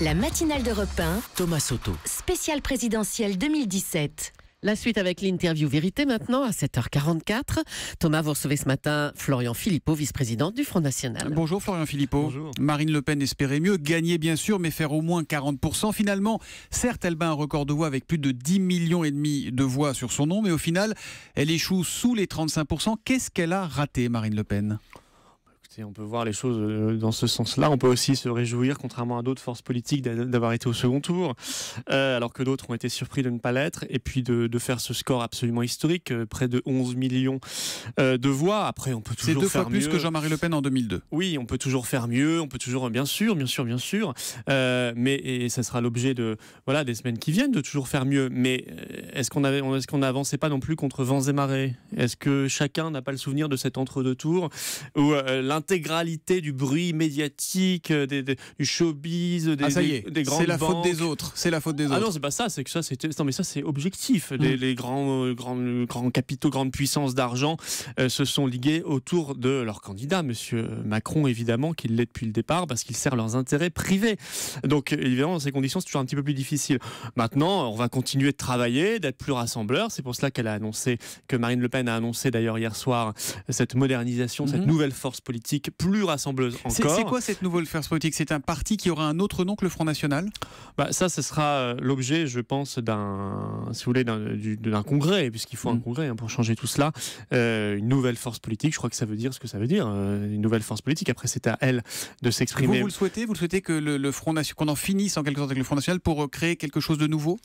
La matinale de repas. Thomas Soto. Spécial présidentiel 2017. La suite avec l'interview vérité maintenant à 7h44. Thomas, vous recevez ce matin Florian Philippot, vice-président du Front National. Bonjour Florian Philippot. Marine Le Pen espérait mieux, gagner bien sûr, mais faire au moins 40%. Finalement, certes, elle bat un record de voix avec plus de 10 millions et demi de voix sur son nom, mais au final, elle échoue sous les 35%. Qu'est-ce qu'elle a raté, Marine Le Pen on peut voir les choses euh, dans ce sens-là. On peut aussi se réjouir, contrairement à d'autres forces politiques, d'avoir été au second tour, euh, alors que d'autres ont été surpris de ne pas l'être, et puis de, faire ce score absolument historique, euh, près de 11 millions de voix. Après, on peut toujours faire mieux. deux fois plus que Jean-Marie Le Pen en 2002. Oui, on peut toujours faire mieux, on peut toujours, bien sûr, bien sûr, bien sûr, mais et ça sera l'objet de voilà des semaines qui viennent de toujours faire mieux. Mais est-ce qu'on avait, est-ce qu'on n'avançait pas non plus contre vents et marées Est-ce que chacun n'a pas le souvenir de cet entre-deux tours où l'un du bruit médiatique, euh, des, du showbiz, des, grands ah, ça C'est la faute des autres. C'est la faute des autres. Ah non, c'est pas ça. C'est que ça, c'est Non, mais ça, c'est objectif. Les, mm. grands, euh, grands, euh, grands capitaux, grandes puissances d'argent se sont ligués autour de leur candidat, Monsieur Macron, évidemment, qui l'est depuis le départ, parce qu'il sert leurs intérêts privés. Donc, évidemment, dans ces conditions, c'est toujours un petit peu plus difficile. Maintenant, on va continuer de travailler, d'être plus rassembleur. C'est pour cela qu'elle a annoncé, que Marine Le Pen a annoncé d'ailleurs hier soir cette modernisation, cette mm-hmm. nouvelle force politique plus rassembleuse encore. C'est quoi cette nouvelle force politique C'est un parti qui aura un autre nom que le Front National bah, Ça, ce sera euh, l'objet, je pense, d'un, si vous voulez, d'un congrès, puisqu'il faut un mm. congrès hein, pour changer tout cela. Euh, une nouvelle force politique, je crois que ça veut dire ce que ça veut dire, euh, une nouvelle force politique. Après, c'est à elle de s'exprimer. Vous, vous le souhaitez Vous le souhaitez que le, le Front qu'on en finisse en quelque sorte avec le Front National pour créer quelque chose de nouveau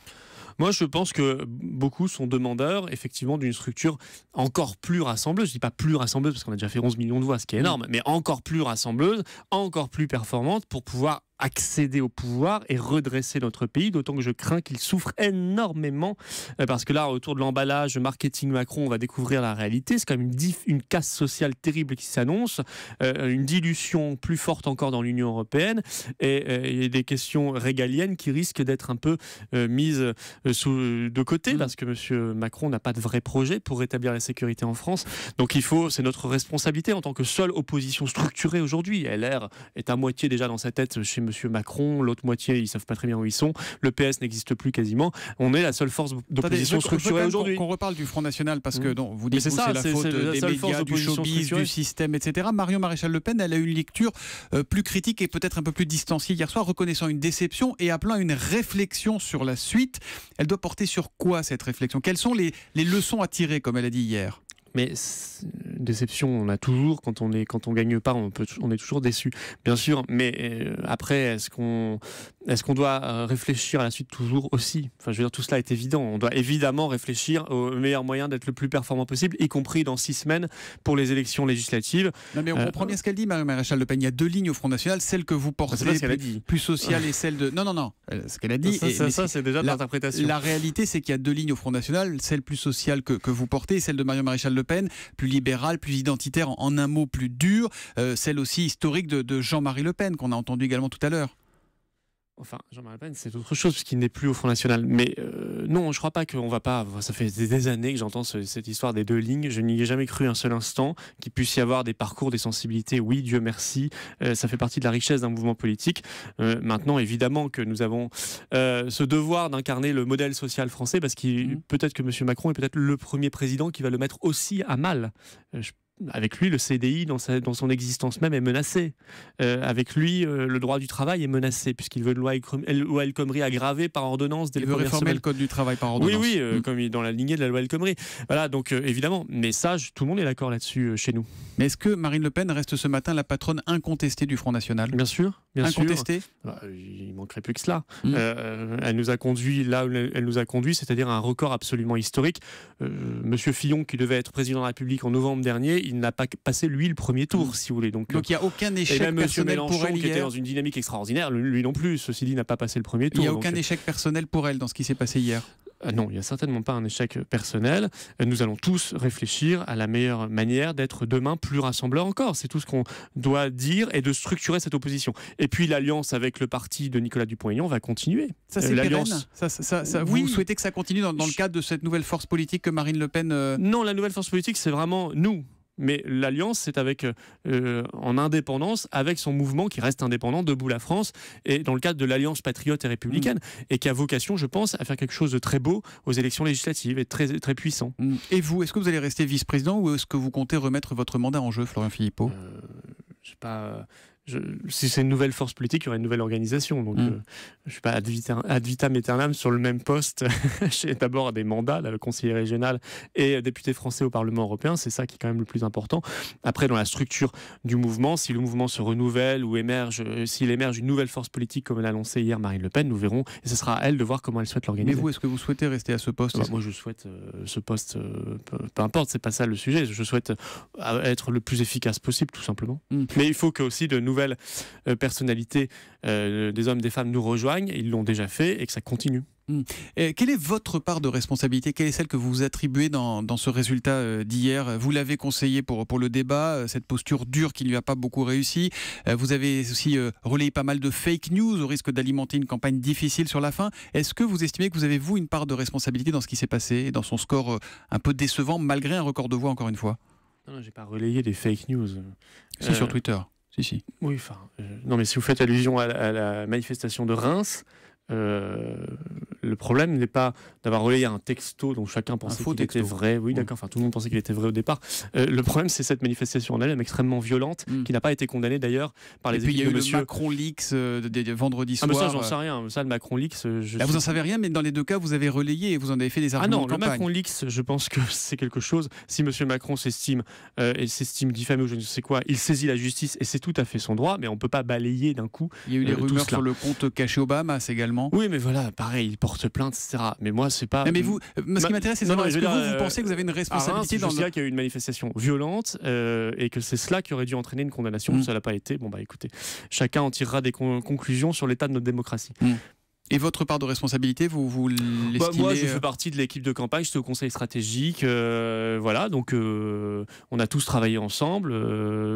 moi, je pense que beaucoup sont demandeurs, effectivement, d'une structure encore plus rassembleuse. Je dis pas plus rassembleuse parce qu'on a déjà fait 11 millions de voix, ce qui est énorme, mais encore plus rassembleuse, encore plus performante pour pouvoir accéder au pouvoir et redresser notre pays, d'autant que je crains qu'il souffre énormément, euh, parce que là, autour de l'emballage marketing Macron, on va découvrir la réalité. C'est quand même une, une casse sociale terrible qui s'annonce, euh, une dilution plus forte encore dans l'Union européenne, et, euh, des questions régaliennes qui risquent d'être un peu mises sous, de côté, mmh. parce que M. Macron n'a pas de vrai projet pour rétablir la sécurité en France. Donc il faut, c'est notre responsabilité en tant que seule opposition structurée aujourd'hui. LR est à moitié déjà dans sa tête chez M. Monsieur Macron, l'autre moitié, ils savent pas très bien où ils sont. Le PS n'existe plus quasiment. On est la seule force d'opposition structurelle aujourd'hui. Qu'on reparle du Front National parce que mm. vous dites c'est la faute des médias, du showbiz, du système, etc. Marion Maréchal Le Pen, elle a eu une lecture euh, plus critique et peut-être un peu plus distanciée hier soir, reconnaissant une déception et appelant à une réflexion sur la suite. Elle doit porter sur quoi cette réflexion Quelles sont les, les leçons à tirer, comme elle a dit hier Mais déception, on a toujours quand on est quand on gagne pas, on est toujours déçu, bien sûr. Mais euh, après, est-ce qu'on est-ce qu'on doit euh, réfléchir à la suite toujours aussi Enfin, je veux dire, tout cela est évident. On doit évidemment réfléchir au meilleur moyen d'être le plus performant possible, y compris dans six semaines pour les élections législatives. Non, mais on euh, comprend bien ce qu'elle dit, Marie Maréchal Le Pen. Il y a deux lignes au Front National, celle que vous ah, portez, plus, plus, sociale, et celle de. Non, non, non. Ce qu'elle a dit. Ça, c'est déjà l'interprétation. La réalité, c'est qu'il y a deux lignes au Front National, celle plus sociale que, vous portez, et celle de marie Maréchal Le Pen, plus libérale plus identitaire, en, un mot plus dur, euh, celle aussi historique de, de Jean-Marie Le Pen qu'on a entendu également tout à l'heure. Enfin, Jean-Marie Le Pen, c'est autre chose puisqu'il n'est plus au Front National. Mais euh, non, je crois pas qu'on va pas. Ça fait des années que j'entends cette histoire des deux lignes. Je n'y ai jamais cru un seul instant qu'il puisse y avoir des parcours, des sensibilités. Oui, Dieu merci. Euh, ça fait partie de la richesse d'un mouvement politique. Euh, maintenant, évidemment que nous avons ce devoir d'incarner le modèle social français parce que mmh. peut-être que M. Macron est peut-être le premier président qui va le mettre aussi à mal avec lui, le CDI dans, son existence même est menacé. Euh, avec lui, euh, le droit du travail est menacé, puisqu'il veut une loi El Khomri aggravée par ordonnance. Dès il veut réformer le code du travail par ordonnance. Oui, oui, euh, mm. comme dans la lignée de la loi El Khomri. Voilà, donc évidemment, message. tout le monde est d'accord là-dessus chez nous. Mais est-ce que Marine Le Pen reste ce matin la patronne incontestée du Front National Bien sûr bien Sûr. Bah, il manquerait plus que cela. Mm. Euh, elle nous a conduit là où elle nous a conduit, c'est-à-dire un record absolument historique. Euh, Monsieur Fillon, qui devait être président de la République en novembre dernier, il n'a pas passé lui le premier tour, mm. si vous voulez. Donc, il n'y a aucun eh ben, échec et même personnel Monsieur Mélenchon, pour elle qui était dans une dynamique extraordinaire, lui non plus, ceci dit, n'a pas passé le premier tour. Il n'y a aucun euh, échec personnel pour elle dans ce qui s'est passé hier. Euh, non, il n'y a certainement pas un échec personnel. Euh, nous allons tous réfléchir à la meilleure manière d'être demain plus rassembleurs encore. C'est tout ce qu'on doit dire et de structurer cette opposition. Et puis l'alliance avec le parti de Nicolas Dupont-Aignan va continuer. Ça, c'est euh, l'alliance. Ça, Vous souhaitez que ça continue dans, le cadre de cette nouvelle force politique que Marine Le Pen. Non, la nouvelle force politique, c'est vraiment nous mais l'alliance, c'est avec euh, euh, en indépendance, avec son mouvement qui reste indépendant, debout la France, et dans le cadre de l'alliance patriote et républicaine, mm. et qui a vocation, je pense, à faire quelque chose de très beau aux élections législatives et très, très puissant. Mm. Et vous, est-ce que vous allez rester vice-président ou est-ce que vous comptez remettre votre mandat en jeu, Florian Philippot euh, Je sais pas si c'est une nouvelle force politique, il y aura une nouvelle organisation. Donc, mm. je ne suis pas ad vitam, aeternam sur le même poste. J'ai d'abord des mandats, le conseiller régional et député français au Parlement européen. C'est ça qui est quand même le plus important. Après, dans la structure du mouvement, si le mouvement se renouvelle ou émerge, euh, s'il émerge une nouvelle force politique comme l'a annoncé hier Marine Le Pen, nous verrons. Et ce sera à elle de voir comment elle souhaite l'organiser. Mais vous, est-ce que vous souhaitez rester à ce poste ah bah, Moi, je souhaite euh, ce poste, euh, peu, importe, c'est pas ça le sujet. Je souhaite être le plus efficace possible, tout simplement. Mm. Mais il faut que aussi de nouvelles nouvelles euh, personnalités euh, des hommes, des femmes nous rejoignent, ils l'ont déjà fait et que ça continue. Hmm. quelle est votre part de responsabilité Quelle est celle que vous attribuez dans, ce résultat euh, d'hier Vous l'avez conseillé pour, pour le débat, cette posture dure qui ne lui a pas beaucoup réussi. Vous avez aussi relayé pas mal de fake news au risque d'alimenter une campagne difficile sur la fin. Est-ce que vous estimez que vous avez, vous, une part de responsabilité dans ce qui s'est passé dans son score un peu décevant, malgré un record de voix, encore une fois Non, j'ai pas relayé des fake news. C'est sur Twitter. Si, Oui, enfin. Euh, non, mais si vous faites allusion à, la manifestation de Reims, euh, le problème n'est pas d'avoir relayé un texto dont chacun pensait qu'il était vrai. Oui, mmh. d'accord. Enfin, tout le monde pensait qu'il était vrai au départ. Euh, le problème, c'est cette manifestation en elle-même extrêmement violente, mmh. qui n'a pas été condamnée d'ailleurs par les. Et puis il y a eu monsieur... le Macron lix euh, de, vendredi soir. Ah, mais ça, j'en euh. sais rien. Ça, le Macron bah, vous en savez rien, mais dans les deux cas, vous avez relayé et vous en avez fait des ah arguments. Ah non, le Macron lix je pense que c'est quelque chose. Si Monsieur Macron s'estime et s'estime diffamé ou je ne sais quoi, il saisit la justice et c'est tout à fait son droit, mais on peut pas balayer d'un coup. Il y a eu des rumeurs sur le compte caché Obama également. Oui, mais voilà, pareil, il se plainte, etc. Mais moi, c'est pas. Mais, vous, euh, ce qui m'intéresse, c'est que vous, euh, pensez que vous avez une responsabilité Reims, dans. C'est qu'il y a eu une manifestation violente euh, et que c'est cela qui aurait dû entraîner une condamnation. Mm. Ça l'a pas été. Bon, bah écoutez, chacun en tirera des conclusions sur l'état de notre démocratie. Mm. Et votre part de responsabilité, vous vous bah, Moi, je euh fais partie de l'équipe de campagne, je suis au conseil stratégique. Euh, voilà, donc euh, on a tous travaillé ensemble.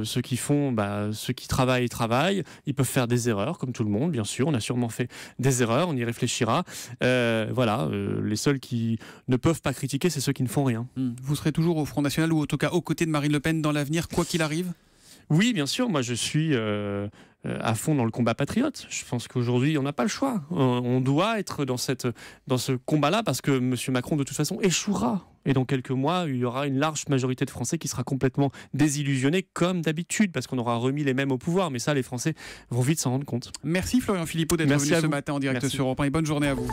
ceux qui font, bah, ceux qui travaillent, travaillent. Ils peuvent faire des erreurs, comme tout le monde, bien sûr. On a sûrement fait des erreurs, on y réfléchira. voilà, les seuls qui ne peuvent pas critiquer, c'est ceux qui ne font rien. Hmm. Vous serez toujours au Front National ou en tout cas aux côtés de Marine Le Pen dans l'avenir, quoi qu'il arrive oui, bien sûr, moi je suis euh, euh, à fond dans le combat patriote. Je pense qu'aujourd'hui, on n'a pas le choix. On doit être dans, cette, dans ce combat-là parce que M. Macron, de toute façon, échouera. Et dans quelques mois, il y aura une large majorité de Français qui sera complètement désillusionnée, comme d'habitude, parce qu'on aura remis les mêmes au pouvoir. Mais ça, les Français vont vite s'en rendre compte. Merci Florian Philippot d'être venu ce matin en direct sur Europe 1 et bonne journée à vous.